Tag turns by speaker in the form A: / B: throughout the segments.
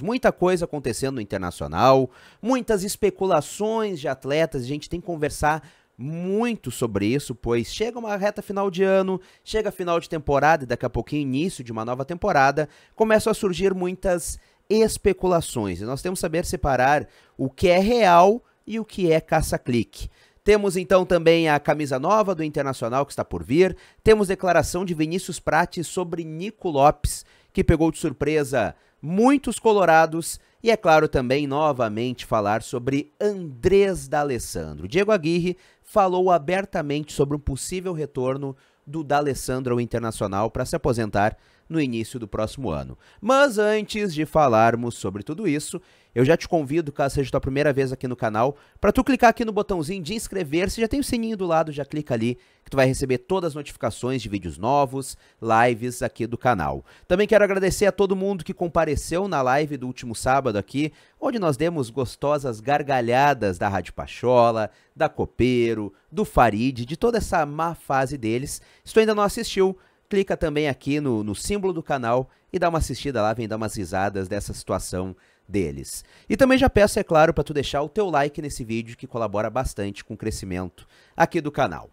A: Muita coisa acontecendo no internacional, muitas especulações de atletas, a gente tem que conversar muito sobre isso, pois chega uma reta final de ano, chega final de temporada e daqui a pouquinho início de uma nova temporada, começam a surgir muitas especulações. E nós temos que saber separar o que é real e o que é caça-clique. Temos então também a camisa nova do Internacional que está por vir. Temos declaração de Vinícius Prates sobre Nico Lopes, que pegou de surpresa muitos colorados e, é claro, também novamente falar sobre Andrés D'Alessandro. Diego Aguirre falou abertamente sobre um possível retorno do D'Alessandro ao Internacional para se aposentar no início do próximo ano. Mas antes de falarmos sobre tudo isso, eu já te convido, caso seja tua primeira vez aqui no canal, para tu clicar aqui no botãozinho de inscrever-se, já tem o sininho do lado, já clica ali, que tu vai receber todas as notificações de vídeos novos, lives aqui do canal. Também quero agradecer a todo mundo que compareceu na live do último sábado aqui, onde nós demos gostosas gargalhadas da Rádio Pachola, da Copeiro, do Farid, de toda essa má fase deles. Se tu ainda não assistiu, clica também aqui no, no símbolo do canal e dá uma assistida lá, vem dar umas risadas dessa situação deles. E também já peço, é claro, para tu deixar o teu like nesse vídeo que colabora bastante com o crescimento aqui do canal.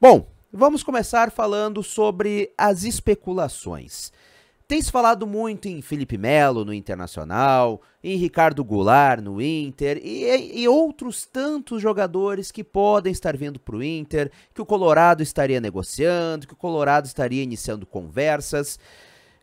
A: Bom, vamos começar falando sobre as especulações. Tem se falado muito em Felipe Melo no Internacional, em Ricardo Goulart no Inter e, e outros tantos jogadores que podem estar vindo para o Inter, que o Colorado estaria negociando, que o Colorado estaria iniciando conversas.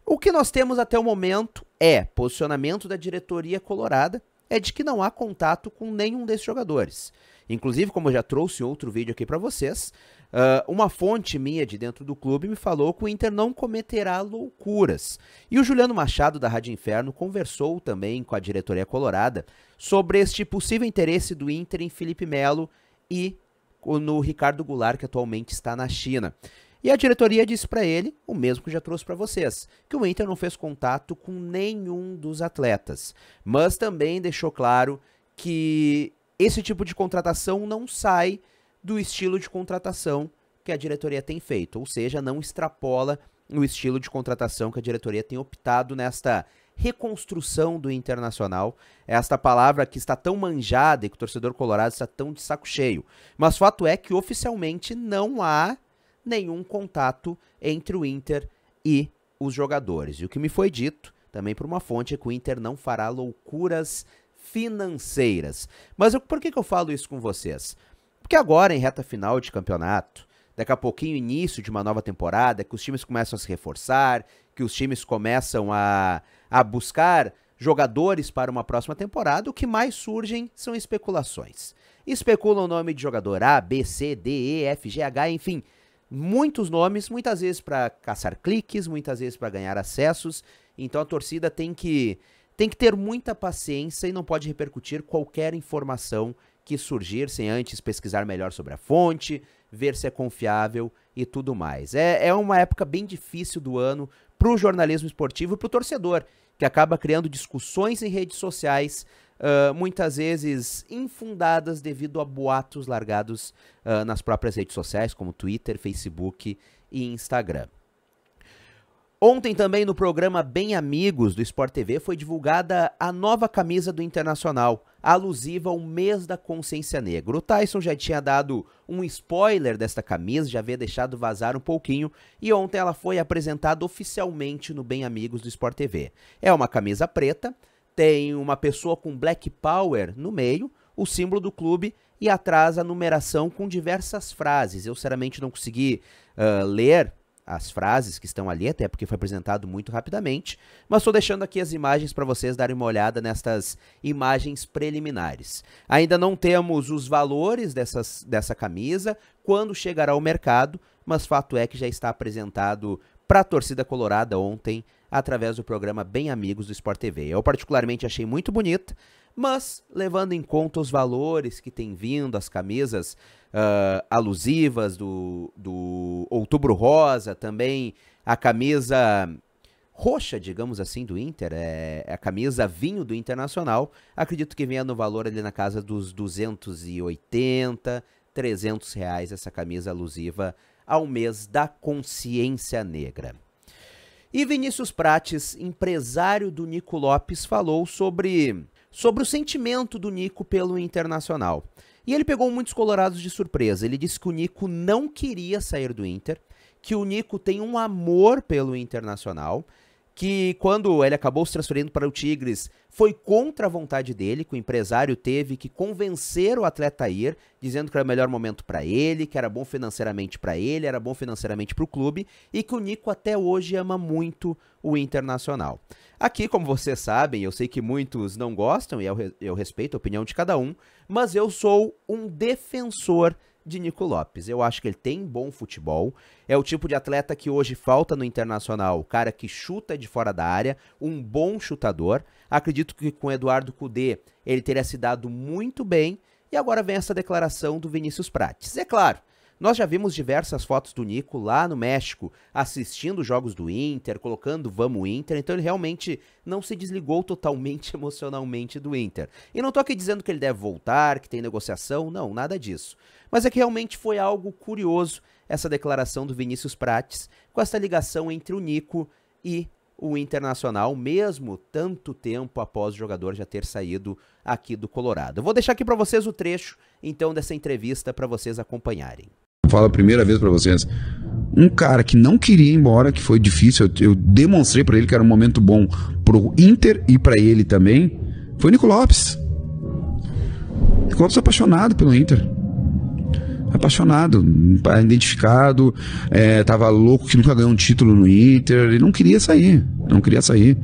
A: O que nós temos até o momento é posicionamento da diretoria colorada é de que não há contato com nenhum desses jogadores. Inclusive, como eu já trouxe outro vídeo aqui para vocês, Uh, uma fonte minha de dentro do clube me falou que o Inter não cometerá loucuras. E o Juliano Machado, da Rádio Inferno, conversou também com a diretoria colorada sobre este possível interesse do Inter em Felipe Melo e no Ricardo Goulart, que atualmente está na China. E a diretoria disse para ele o mesmo que já trouxe para vocês, que o Inter não fez contato com nenhum dos atletas, mas também deixou claro que esse tipo de contratação não sai do estilo de contratação que a diretoria tem feito, ou seja, não extrapola o estilo de contratação que a diretoria tem optado nesta reconstrução do Internacional, esta palavra que está tão manjada e que o torcedor colorado está tão de saco cheio. Mas fato é que oficialmente não há nenhum contato entre o Inter e os jogadores. E o que me foi dito também por uma fonte é que o Inter não fará loucuras financeiras. Mas eu, por que, que eu falo isso com vocês? Porque agora, em reta final de campeonato, daqui a pouquinho, início de uma nova temporada, que os times começam a se reforçar, que os times começam a, a buscar jogadores para uma próxima temporada, o que mais surgem são especulações. Especulam o nome de jogador A, B, C, D, E, F, G, H, enfim, muitos nomes, muitas vezes para caçar cliques, muitas vezes para ganhar acessos. Então a torcida tem que tem que ter muita paciência e não pode repercutir qualquer informação que surgir sem antes pesquisar melhor sobre a fonte, ver se é confiável e tudo mais. É, é uma época bem difícil do ano para o jornalismo esportivo e para o torcedor, que acaba criando discussões em redes sociais Uh, muitas vezes infundadas devido a boatos largados uh, nas próprias redes sociais, como Twitter, Facebook e Instagram. Ontem também no programa Bem Amigos do Sport TV foi divulgada a nova camisa do Internacional, alusiva ao mês da consciência negra. O Tyson já tinha dado um spoiler desta camisa, já havia deixado vazar um pouquinho, e ontem ela foi apresentada oficialmente no Bem Amigos do Sport TV. É uma camisa preta, tem uma pessoa com Black Power no meio, o símbolo do clube e atrás a numeração com diversas frases. Eu, sinceramente, não consegui uh, ler as frases que estão ali, até porque foi apresentado muito rapidamente, mas estou deixando aqui as imagens para vocês darem uma olhada nestas imagens preliminares. Ainda não temos os valores dessas, dessa camisa, quando chegará ao mercado, mas fato é que já está apresentado para a torcida colorada ontem através do programa Bem Amigos do Sport TV. Eu particularmente achei muito bonita, mas levando em conta os valores que tem vindo, as camisas uh, alusivas do, do Outubro Rosa, também a camisa roxa, digamos assim, do Inter, é, é a camisa vinho do Internacional, acredito que venha no valor ali na casa dos 280, 300 reais essa camisa alusiva ao mês da consciência negra. E Vinícius Prates, empresário do Nico Lopes, falou sobre sobre o sentimento do Nico pelo Internacional. E ele pegou muitos colorados de surpresa. Ele disse que o Nico não queria sair do Inter, que o Nico tem um amor pelo Internacional que quando ele acabou se transferindo para o Tigres, foi contra a vontade dele, que o empresário teve que convencer o atleta a ir, dizendo que era o melhor momento para ele, que era bom financeiramente para ele, era bom financeiramente para o clube, e que o Nico até hoje ama muito o Internacional. Aqui, como vocês sabem, eu sei que muitos não gostam, e eu, eu respeito a opinião de cada um, mas eu sou um defensor de Nico Lopes. Eu acho que ele tem bom futebol. É o tipo de atleta que hoje falta no internacional, o cara que chuta de fora da área, um bom chutador. Acredito que com Eduardo Cudê ele teria se dado muito bem. E agora vem essa declaração do Vinícius Prates. É claro, nós já vimos diversas fotos do Nico lá no México, assistindo jogos do Inter, colocando Vamos Inter, então ele realmente não se desligou totalmente emocionalmente do Inter. E não tô aqui dizendo que ele deve voltar, que tem negociação, não, nada disso. Mas é que realmente foi algo curioso essa declaração do Vinícius Prates com essa ligação entre o Nico e o Internacional, mesmo tanto tempo após o jogador já ter saído aqui do Colorado. Eu vou deixar aqui para vocês o trecho então dessa entrevista para vocês acompanharem falo a primeira vez para vocês. Um cara que não queria ir embora, que foi difícil, eu, eu demonstrei para ele que era um momento bom pro Inter e para ele também, foi o Nico Lopes. Nico Lopes é apaixonado pelo Inter apaixonado, identificado, é, tava louco que nunca ganhou um título no Inter, ele não queria sair, não queria sair.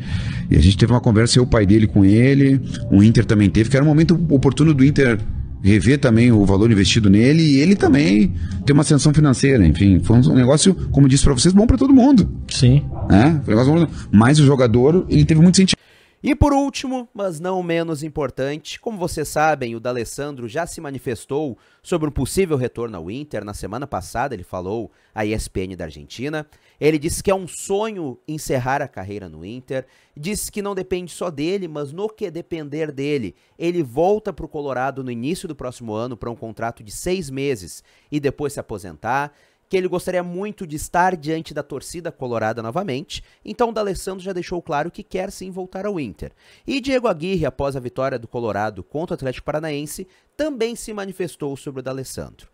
A: E a gente teve uma conversa, eu, o pai dele com ele, o Inter também teve, que era um momento oportuno do Inter rever também o valor investido nele e ele também ter uma ascensão financeira. Enfim, foi um negócio, como disse para vocês, bom para todo mundo. Sim. É, um negócio bom. Mas o jogador, ele teve muito sentido. E por último, mas não menos importante, como vocês sabem, o D'Alessandro já se manifestou sobre um possível retorno ao Inter. Na semana passada ele falou à ESPN da Argentina. Ele disse que é um sonho encerrar a carreira no Inter. Disse que não depende só dele, mas no que depender dele, ele volta para o Colorado no início do próximo ano para um contrato de seis meses e depois se aposentar que ele gostaria muito de estar diante da torcida colorada novamente, então D'Alessandro já deixou claro que quer sim voltar ao Inter. E Diego Aguirre, após a vitória do Colorado contra o Atlético Paranaense, também se manifestou sobre o D'Alessandro.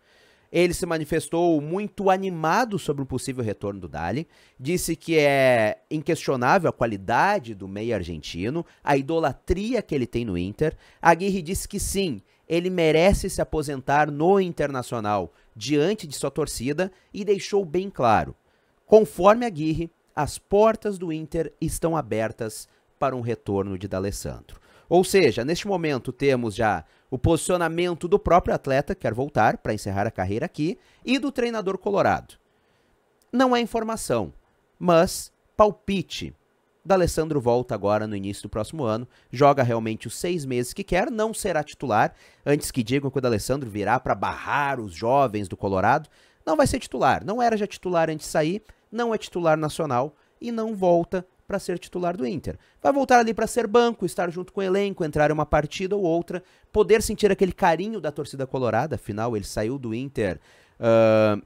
A: Ele se manifestou muito animado sobre o possível retorno do Dali, disse que é inquestionável a qualidade do meio argentino, a idolatria que ele tem no Inter. Aguirre disse que sim, ele merece se aposentar no Internacional diante de sua torcida e deixou bem claro: conforme a Aguirre, as portas do Inter estão abertas para um retorno de D'Alessandro. Ou seja, neste momento temos já o posicionamento do próprio atleta que quer voltar para encerrar a carreira aqui e do treinador colorado. Não é informação, mas palpite D'Alessandro volta agora no início do próximo ano, joga realmente os seis meses que quer, não será titular. Antes que digam que o D'Alessandro virá para barrar os jovens do Colorado, não vai ser titular. Não era já titular antes de sair, não é titular nacional e não volta para ser titular do Inter. Vai voltar ali para ser banco, estar junto com o elenco, entrar em uma partida ou outra, poder sentir aquele carinho da torcida colorada. Afinal, ele saiu do Inter uh,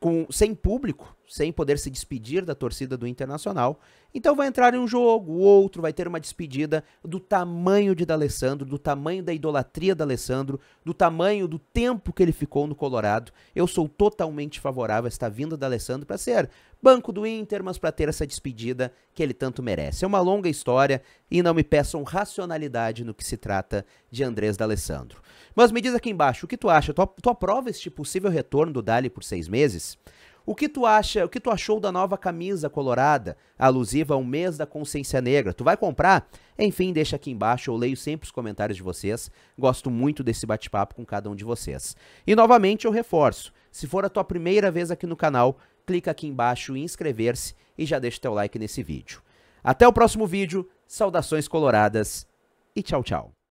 A: com, sem público sem poder se despedir da torcida do Internacional. Então vai entrar em um jogo, o outro vai ter uma despedida do tamanho de D'Alessandro, do tamanho da idolatria D'Alessandro, do tamanho do tempo que ele ficou no Colorado. Eu sou totalmente favorável a esta vinda D'Alessandro para ser banco do Inter, mas para ter essa despedida que ele tanto merece. É uma longa história e não me peçam racionalidade no que se trata de Andrés D'Alessandro. Mas me diz aqui embaixo, o que tu acha? Tu, tu aprova este possível retorno do Dali por seis meses? O que tu acha, o que tu achou da nova camisa colorada, alusiva ao mês da consciência negra? Tu vai comprar? Enfim, deixa aqui embaixo, eu leio sempre os comentários de vocês. Gosto muito desse bate-papo com cada um de vocês. E novamente eu reforço, se for a tua primeira vez aqui no canal, clica aqui embaixo em inscrever-se e já deixa teu like nesse vídeo. Até o próximo vídeo, saudações coloradas e tchau, tchau.